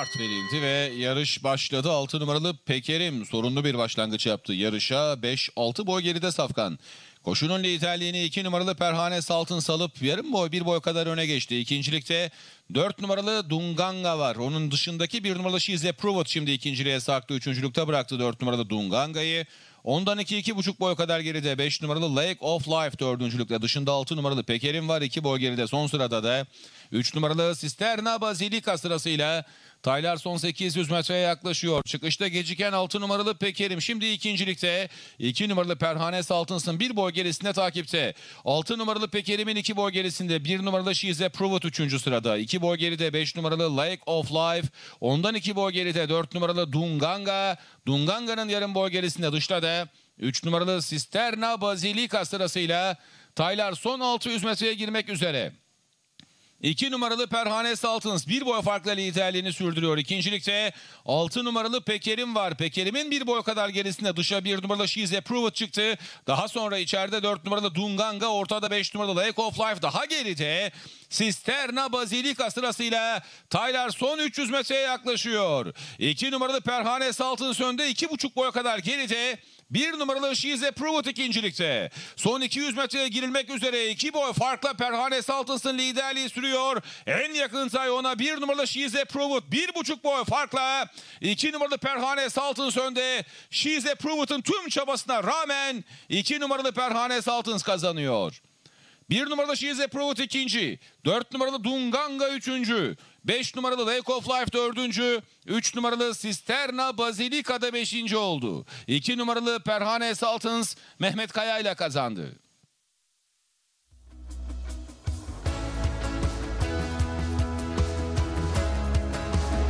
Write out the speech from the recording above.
kart verildi ve yarış başladı. 6 numaralı Pekerim sorunlu bir başlangıç yaptı. Yarışa 5-6 boy geride Safkan. Koşunun liderliğini 2 numaralı Perhane Saltın salıp yarım boy bir boy kadar öne geçti. İkincilikte 4 numaralı Dunganga var. Onun dışındaki 1 numaralı Şize Provot şimdi ikinciliğe saklı Üçüncülükte bıraktı 4 numaralı Dunganga'yı. Ondan 2-2,5 buçuk boy kadar geride 5 numaralı Lake of Life dördüncülükte. Dışında 6 numaralı Pekerim var 2 boy geride son sırada da 3 numaralı Sisterna Bazilika sırasıyla Taylar son 800 metreye yaklaşıyor. Çıkışta geciken 6 numaralı Pekerim şimdi ikincilikte. 2 iki numaralı Perhanes Altınsın bir boy gerisinde takipte. 6 numaralı Pekerim'in 2 boy gerisinde. 1 numaralı Şize Pruvat 3. sırada. 2 boy geride 5 numaralı Lake of Life. Ondan 2 boy geride 4 numaralı Dunganga. Dunganga'nın yarım boy gerisinde dışta da 3 numaralı Sisterna Bazilika sırasıyla Taylar son 600 metreye girmek üzere. İki numaralı Perhane Saltınız bir boy farkla liderliğini sürdürüyor. İkincilikte altı numaralı Pekerim var. Pekerim'in bir boy kadar gerisinde dışa bir numaralı She's Approved çıktı. Daha sonra içeride dört numaralı Dunganga ortada beş numaralı Lake of Life daha geride. Sisterna Bazilika ile Taylar son 300 metreye yaklaşıyor. 2 numaralı Perhanes Altın Sönde 2,5 boya kadar geride. Bir numaralı Şize Prugut ikincilikte. Son 200 metreye girilmek üzere iki boy farkla Perhanes Altınsın liderliği sürüyor. En yakın say ona bir numaralı Şize Prugut bir buçuk boy farkla. iki numaralı Perhanes Altıns önde. Şize Pruvut'un tüm çabasına rağmen iki numaralı Perhanes Altıns kazanıyor. Bir numarada Şize Provot ikinci. Dört numaralı Dunganga üçüncü. Beş numaralı Lake of Life dördüncü. Üç numaralı Sisterna Bazilika'da beşinci oldu. İki numaralı Perhane Saltans Mehmet Kaya ile kazandı.